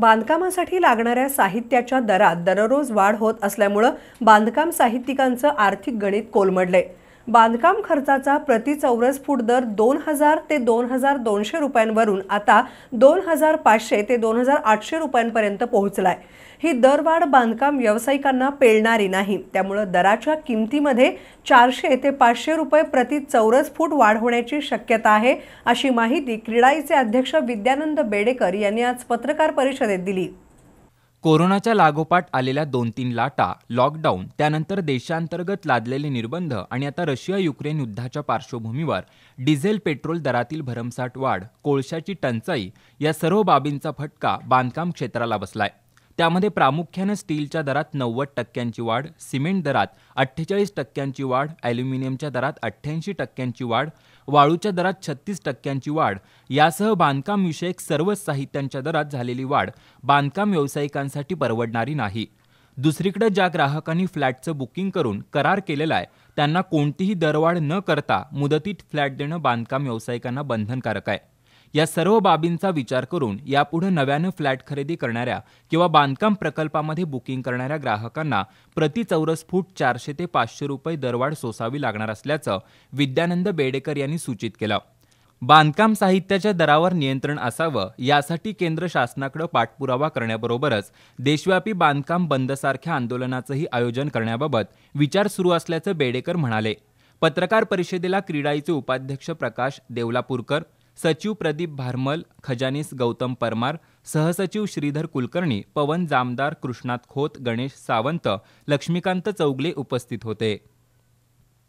बांधकामासाठी लागणाऱ्या साहित्याच्या दरात दररोज वाढ होत असल्यामुळं बांधकाम साहित्यिकांचं आर्थिक गणित कोलमडलंय बांधकाम खर्चाचा प्रति चौरस फूट दर दोन हजार ते दोन हजार दोनशे रुपयांवरून आता दोन हजार पाचशे ते दोन हजार आठशे रुपयांपर्यंत पोहोचलाय ही दरवाढ बांधकाम व्यावसायिकांना पेळणारी नाही त्यामुळं दराच्या किमतीमध्ये चारशे ते पाचशे रुपये प्रति चौरस फूट वाढ होण्याची शक्यता आहे अशी माहिती क्रीडाईचे अध्यक्ष विद्यानंद बेडेकर यांनी आज पत्रकार परिषदेत दिली कोरोनाच्या लागोपाठ आलेल्या दोन तीन लाटा लॉकडाऊन त्यानंतर देशांतर्गत लादलेले निर्बंध आणि आता रशिया युक्रेन युद्धाच्या पार्श्वभूमीवर डिझेल पेट्रोल दरातील भरमसाट वाढ कोळशाची टंचाई या सर्व बाबींचा फटका बांधकाम क्षेत्राला बसलाय त्यामध्ये प्रामुख्यानं स्टीलच्या दरात नव्वद टक्क्यांची वाढ सिमेंट दरात अठ्ठेचाळीस टक्क्यांची वाढ ॲल्युमिनियमच्या दरात अठ्ठ्याऐंशी टक्क्यांची वाढ वाळूच्या दरात छत्तीस टक्क्यांची वाढ यासह बांधकाम विषयक सर्वच साहित्यांच्या दरात झालेली वाढ बांधकाम व्यावसायिकांसाठी परवडणारी नाही दुसरीकडे ज्या ग्राहकांनी फ्लॅटचं बुकिंग करून करार केलेला आहे त्यांना कोणतीही दरवाढ न करता मुदतीत फ्लॅट देणं बांधकाम व्यावसायिकांना बंधनकारक आहे या सर्व बाबींचा विचार करून यापुढे नव्यानं फ्लॅट खरेदी करणाऱ्या किंवा बांधकाम प्रकल्पामध्ये बुकिंग करणाऱ्या ग्राहकांना प्रति चौरस फूट चारशे ते पाचशे रुपये दरवाढ सोसावी लागणार असल्याचं विद्यानंद बेडेकर यांनी सूचित केलं बांधकाम साहित्याच्या दरावर नियंत्रण असावं यासाठी केंद्र शासनाकडे पाठपुरावा करण्याबरोबरच देशव्यापी बांधकाम बंदसारख्या आंदोलनाचंही आयोजन करण्याबाबत विचार सुरू असल्याचं बेडेकर म्हणाले पत्रकार परिषदेला क्रीडाईचे उपाध्यक्ष प्रकाश देवलापूरकर सचिव प्रदीप भारमल खजानीस गौतम परमार सहसचिव श्रीधर कुलकर्णी पवन जामदार कृष्णात खोत गणेश सावंत लक्ष्मीकांत चौगले उपस्थित होते